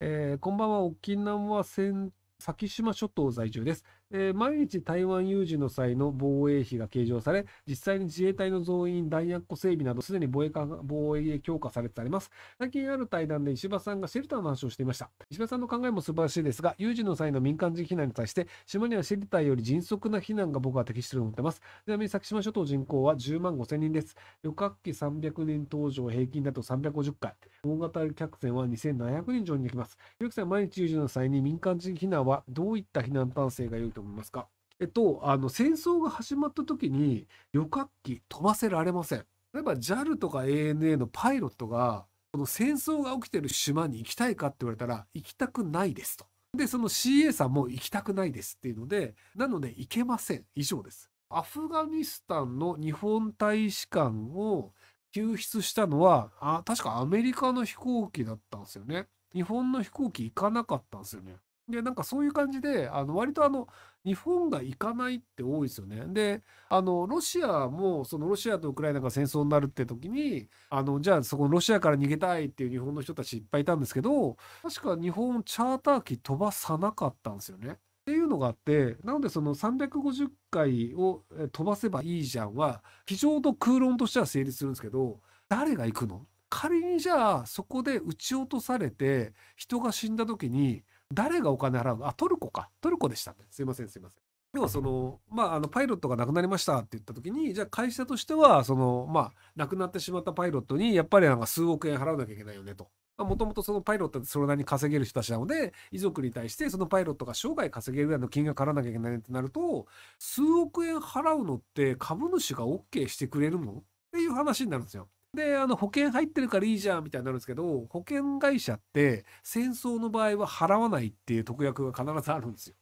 えー、こんばんは沖縄先先島諸島在住ですえー、毎日台湾有事の際の防衛費が計上され、実際に自衛隊の増員、弾薬庫整備など、すでに防衛へ防衛強化されてあります。最近ある対談で石破さんがシェルターの話をしていました。石破さんの考えも素晴らしいですが、有事の際の民間人避難に対して、島にはシェルターより迅速な避難が僕は適していると思っています。ちなみに先島諸島人口は10万5千人です。旅客機300人搭乗平均だと350回。大型客船は2700人乗にできます。ゆきさん、毎日有事の際に民間人避難はどういった避難体制が良いと思いますかえっと、あの、戦争が始まった時に旅客機飛ばせられません。例えば JAL とか ANA のパイロットが、この戦争が起きてる島に行きたいかって言われたら、行きたくないですと。で、その CA さんも行きたくないですっていうので、なので行けません。以上です。アフガニスタンの日本大使館を救出したのは、あ、確かアメリカの飛行機だったんですよね。日本の飛行機行かなかったんですよね。で、なんかそういう感じで、あの割とあの日本が行かないって多いですよね。で、あのロシアも、そのロシアとウクライナが戦争になるって時に、あのじゃあそこのロシアから逃げたいっていう日本の人たちいっぱいいたんですけど、確か日本チャーター機飛ばさなかったんですよね。っていうのがあって、なのでその350回を飛ばせばいいじゃんは、非常と空論としては成立するんですけど、誰が行くの仮にじゃあそこで撃ち落とされて人が死んだ時に誰がお金払うのあ、トルコか。トルコでしたね。すいません、すいません。でもその、まあ、あのパイロットが亡くなりましたって言った時にじゃあ会社としてはその、まあ、亡くなってしまったパイロットにやっぱりなんか数億円払わなきゃいけないよねと。もともとそのパイロットってそれなりに稼げる人たちなので遺族に対してそのパイロットが生涯稼げるぐらいの金額払わなきゃいけないってなると数億円払うのって株主が OK してくれるのっていう話になるんですよ。であの保険入ってるからいいじゃんみたいになるんですけど保険会社って戦争の場合は払わないっていう特約が必ずあるんですよ。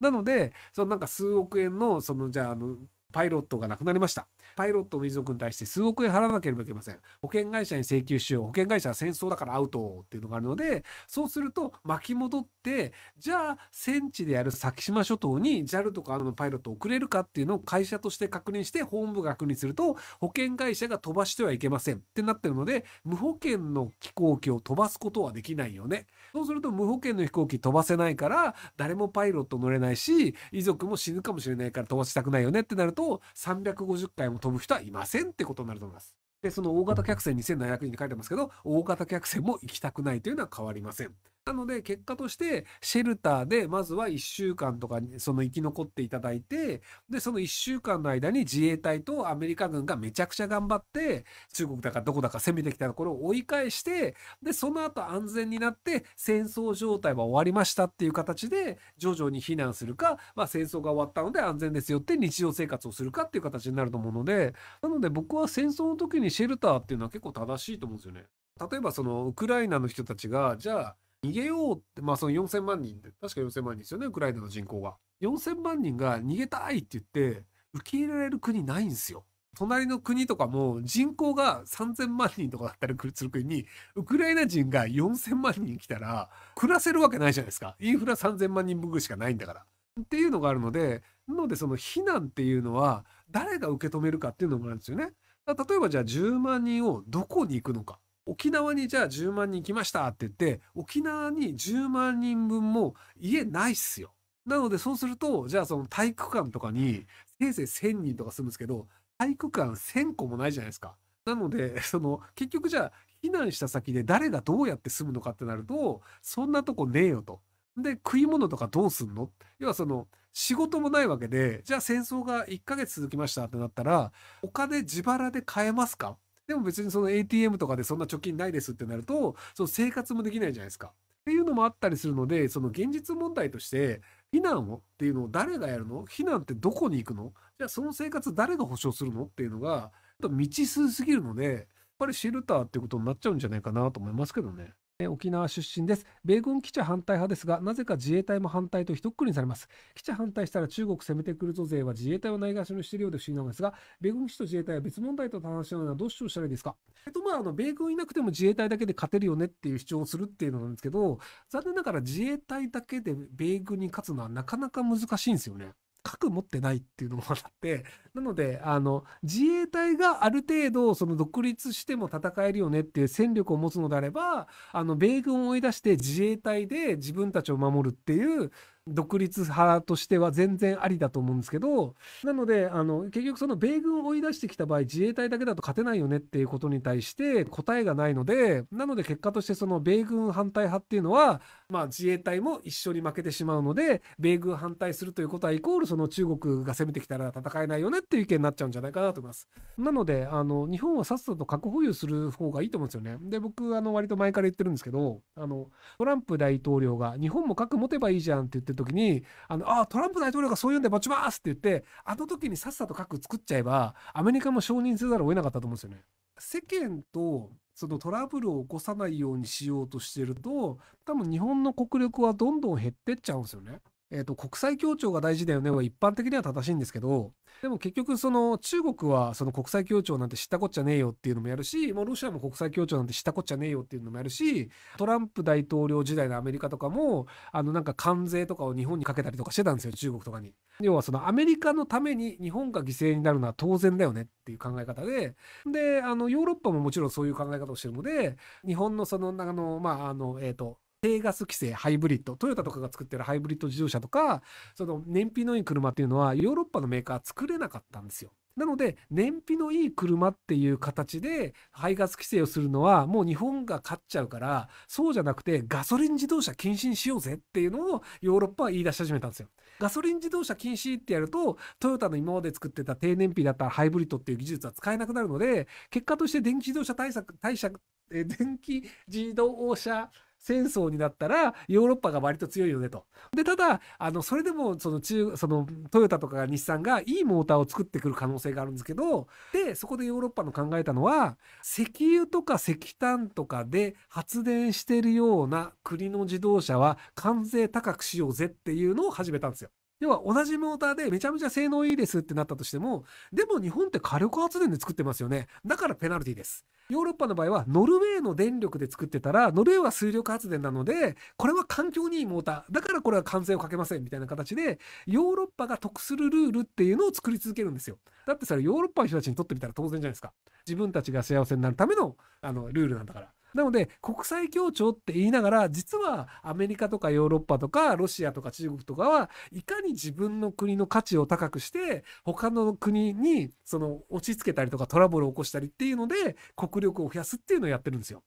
なので、そのなんか数億円の、そのじゃあ、あの、パイロットが亡くなりました。パイロットの遺族に対して数億円払わなければいけません。保険会社に請求しよう。保険会社は戦争だからアウトっていうのがあるので、そうすると巻き戻って、じゃあ戦地である先島諸島に JAL とかのパイロットを送れるかっていうのを会社として確認して、法務部が確認すると、保険会社が飛ばしてはいけませんってなってるので、無保険の飛行機を飛ばすことはできないよね。そうすると無保険の飛行機飛ばせないから誰もパイロット乗れないし遺族も死ぬかもしれないから飛ばしたくないよねってなると350回も飛ぶ人はいませんってことになると思います。でその大型客船2700人って書いてますけど大型客船も行きたくないというのは変わりません。なので、結果として、シェルターで、まずは1週間とかに、その生き残っていただいて、で、その1週間の間に自衛隊とアメリカ軍がめちゃくちゃ頑張って、中国だかどこだか攻めてきたところを追い返して、で、その後安全になって、戦争状態は終わりましたっていう形で、徐々に避難するか、まあ、戦争が終わったので安全ですよって日常生活をするかっていう形になると思うので、なので僕は戦争の時にシェルターっていうのは結構正しいと思うんですよね。例えばそのウクライナの人たちが、じゃあ、逃げようって、まあその4000万人で、確か4000万人ですよね、ウクライナの人口が。4000万人が逃げたいって言って、受け入れられる国ないんですよ。隣の国とかも人口が3000万人とかだったりする国に、ウクライナ人が4000万人来たら、暮らせるわけないじゃないですか。インフラ3000万人分しかないんだから。っていうのがあるので、なのでその避難っていうのは、誰が受け止めるかっていうのもあるんですよね。例えばじゃあ10万人をどこに行くのか。沖縄にじゃあ10万人行きましたって言って、沖縄に10万人分も家ないっすよ。なのでそうすると、じゃあその体育館とかにせいぜい1000人とか住むんですけど、体育館1000個もないじゃないですか。なので、その結局じゃあ避難した先で誰がどうやって住むのかってなると、そんなとこねえよと。で、食い物とかどうすんの要はその、仕事もないわけで、じゃあ戦争が1ヶ月続きましたってなったら、お金自腹で買えますかでも別にその ATM とかでそんな貯金ないですってなると、その生活もできないじゃないですか。っていうのもあったりするので、その現実問題として、避難をっていうのを誰がやるの避難ってどこに行くのじゃあその生活誰が保障するのっていうのが、ちょっと未知数すぎるので、やっぱりシェルターっていうことになっちゃうんじゃないかなと思いますけどね。沖縄出身です米軍基地反対派ですがなぜか自衛隊も反対と一括りにされます基地反対したら中国攻めてくるぞ勢は自衛隊をないがしろにしているようで不思議なのですが米軍基地と自衛隊は別問題と話し合うのはどうしておっしゃるんですかえっとまああの米軍いなくても自衛隊だけで勝てるよねっていう主張をするっていうのなんですけど残念ながら自衛隊だけで米軍に勝つのはなかなか難しいんですよね核持ってないっていうのもあって、なので、あの、自衛隊がある程度、その独立しても戦えるよねっていう戦力を持つのであれば、あの、米軍を追い出して自衛隊で自分たちを守るっていう、独立派としては全然ありだと思うんですけど、なので、あの、結局その米軍を追い出してきた場合、自衛隊だけだと勝てないよねっていうことに対して答えがないので、なので結果としてその米軍反対派っていうのは、まあ、自衛隊も一緒に負けてしまうので、米軍反対するということは、イコールその中国が攻めてきたら戦えないよねっていう意見になっちゃうんじゃないかなと思います。なので、あの、日本はさっさと核保有する方がいいと思うんですよね。で、僕、あの、割と前から言ってるんですけど、あの、トランプ大統領が、日本も核持てばいいじゃんって言ってる時に、あの、あ、トランプ大統領がそう言うんで持ちますって言って、あの時にさっさと核作っちゃえば、アメリカも承認せざるを得なかったと思うんですよね。世間とそのトラブルを起こさないようにしようとしてると、多分日本の国力はどんどん減ってっちゃうんですよね。えーと、と国際協調が大事だよねは一般的には正しいんですけどでも結局その中国はその国際協調なんて知ったこっちゃねえよっていうのもやるしもうロシアも国際協調なんて知ったこっちゃねえよっていうのもやるしトランプ大統領時代のアメリカとかもあのなんか関税とかを日本にかけたりとかしてたんですよ中国とかに。要はそのアメリカのために日本が犠牲になるのは当然だよねっていう考え方でであのヨーロッパももちろんそういう考え方をしてるので日本のそのあのまああのえっ、ー、と低ガス規制ハイブリッドトヨタとかが作ってるハイブリッド自動車とかその燃費のいい車っていうのはヨーロッパのメーカー作れなかったんですよ。なので燃費のいい車っていう形で排ガス規制をするのはもう日本が勝っちゃうからそうじゃなくてガソリン自動車禁止にしようぜっていうのをヨーロッパは言い出し始めたんですよ。ガソリン自動車禁止ってやるとトヨタの今まで作ってた低燃費だったらハイブリッドっていう技術は使えなくなるので結果として電気自動車対策対策電気自動車戦争になったらヨーロッパが割と強いよねと。で、ただ、あの、それでもその中、そのトヨタとか日産がいいモーターを作ってくる可能性があるんですけど、で、そこでヨーロッパの考えたのは、石油とか石炭とかで発電してるような国の自動車は関税高くしようぜっていうのを始めたんですよ。要は同じモーターでめちゃめちゃ性能いいですってなったとしても、でも日本って火力発電で作ってますよね。だからペナルティです。ヨーロッパの場合はノルウェーの電力で作ってたら、ノルウェーは水力発電なので、これは環境にいいモーター。だからこれは関税をかけませんみたいな形で、ヨーロッパが得するルールっていうのを作り続けるんですよ。だってそれヨーロッパの人たちにとってみたら当然じゃないですか。自分たちが幸せになるためのあのルールなんだから。なので、国際協調って言いながら、実はアメリカとかヨーロッパとか、ロシアとか中国とかは、いかに自分の国の価値を高くして、他の国に、その、落ち着けたりとかトラブルを起こしたりっていうので、国力を増やすっていうのをやってるんですよ。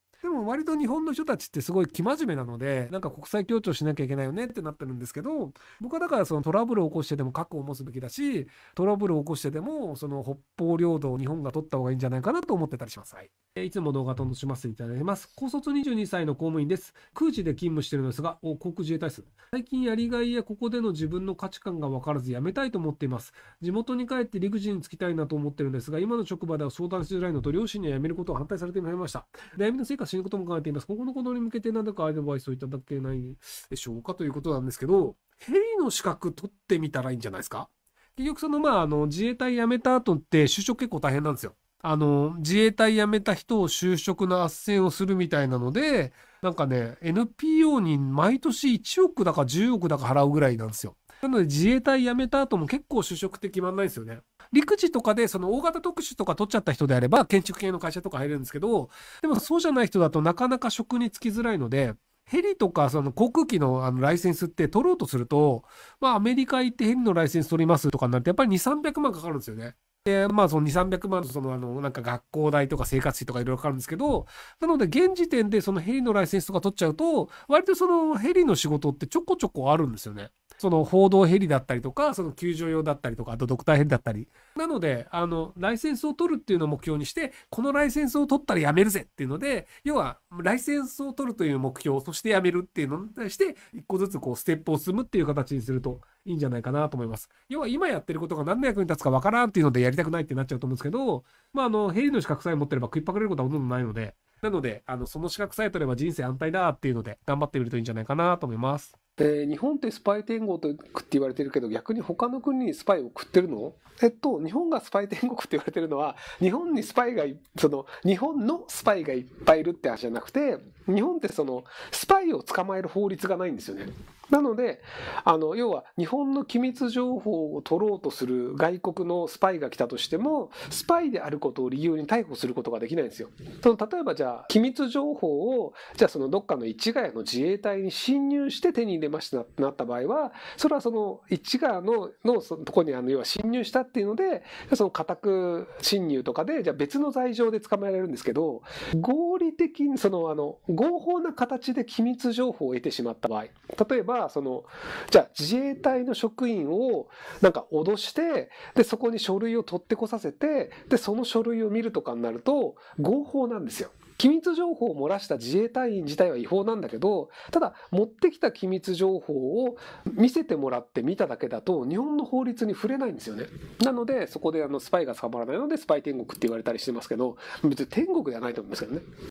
割と日本の人たちってすごい生真面目なので、なんか国際協調しなきゃいけないよねってなってるんですけど、僕はだからそのトラブルを起こしてでも核を持つべきだし、トラブルを起こしてでも、その北方領土を日本が取った方がいいんじゃないかなと思ってたりします。はい。いつも動画と楽しますいただきます。高卒22歳の公務員です。空地で勤務してるのですが、お、国自衛隊です。最近やりがいやここでの自分の価値観がわからず辞めたいと思っています。地元に帰って陸自に就きたいなと思ってるんですが、今の職場では相談しづらいのと、両親には辞めることを反対されてしまいました。悩みの成果死ぬこととも考えています。ここのことに向けて何だかアドバイスをいただけないでしょうかということなんですけど、ヘリの資格取ってみたらいいんじゃないですか結局その、まあ、あの、自衛隊辞めた後って就職結構大変なんですよ。あの、自衛隊辞めた人を就職の斡旋をするみたいなので、なんかね、NPO に毎年1億だか10億だか払うぐらいなんですよ。なので自衛隊辞めた後も結構就職って決まんないんですよね。陸地とかでその大型特殊とか取っちゃった人であれば建築系の会社とか入れるんですけど、でもそうじゃない人だとなかなか職に就きづらいので、ヘリとかその航空機のあのライセンスって取ろうとすると、まあアメリカ行ってヘリのライセンス取りますとかになるとやっぱり2、300万かかるんですよね。で、まあその2、300万のそのあのなんか学校代とか生活費とかいろいろかかるんですけど、なので現時点でそのヘリのライセンスとか取っちゃうと、割とそのヘリの仕事ってちょこちょこあるんですよね。その報道ヘリだったりとか、その救助用だったりとか、あとドクターヘリだったり。なので、あの、ライセンスを取るっていうのを目標にして、このライセンスを取ったらやめるぜっていうので、要は、ライセンスを取るという目標、そしてやめるっていうのに対して、一個ずつこう、ステップを進むっていう形にするといいんじゃないかなと思います。要は、今やってることが何の役に立つかわからんっていうのでやりたくないってなっちゃうと思うんですけど、まあ、あの、ヘリの資格さえ持ってれば食いっぱくれることはほとんどないので、なので、あの、その資格さえ取れば人生安泰だっていうので、頑張ってみるといいんじゃないかなと思います。え日本ってスパイ天国って言われてるけど逆に他の国にスパイを送ってるのえっと日本がスパイ天国って言われてるのは日本にスパイがその日本のスパイがいっぱいいるって話じゃなくて日本ってそのスパイを捕まえる法律がないんですよね。なのであの要は日本の機密情報を取ろうとする外国のスパイが来たとしてもスパイであることを理由に逮捕することができないんですよ。その例えばじゃあ機密情報をじゃあそのどっかの市ヶ谷の自衛隊に侵入して手に入れ出ましたってなった場合はそれはその市川のののとこにあの要は侵入したっていうのでその家宅侵入とかでじゃ別の罪状で捕まえられるんですけど合理的にそのあの合法な形で機密情報を得てしまった場合例えばそのじゃあ自衛隊の職員をなんか脅してでそこに書類を取ってこさせてでその書類を見るとかになると合法なんですよ。機密情報を漏らした自衛隊員自体は違法なんだけど、ただ持ってきた機密情報を見せてもらって見ただけだと、日本の法律に触れないんですよね。なので、そこであのスパイが捕まらないので、スパイ天国って言われたりしてますけど、別に天国ではないと思うんですけどね。